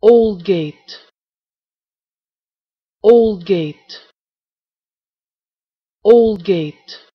Old Gate Old Gate Old Gate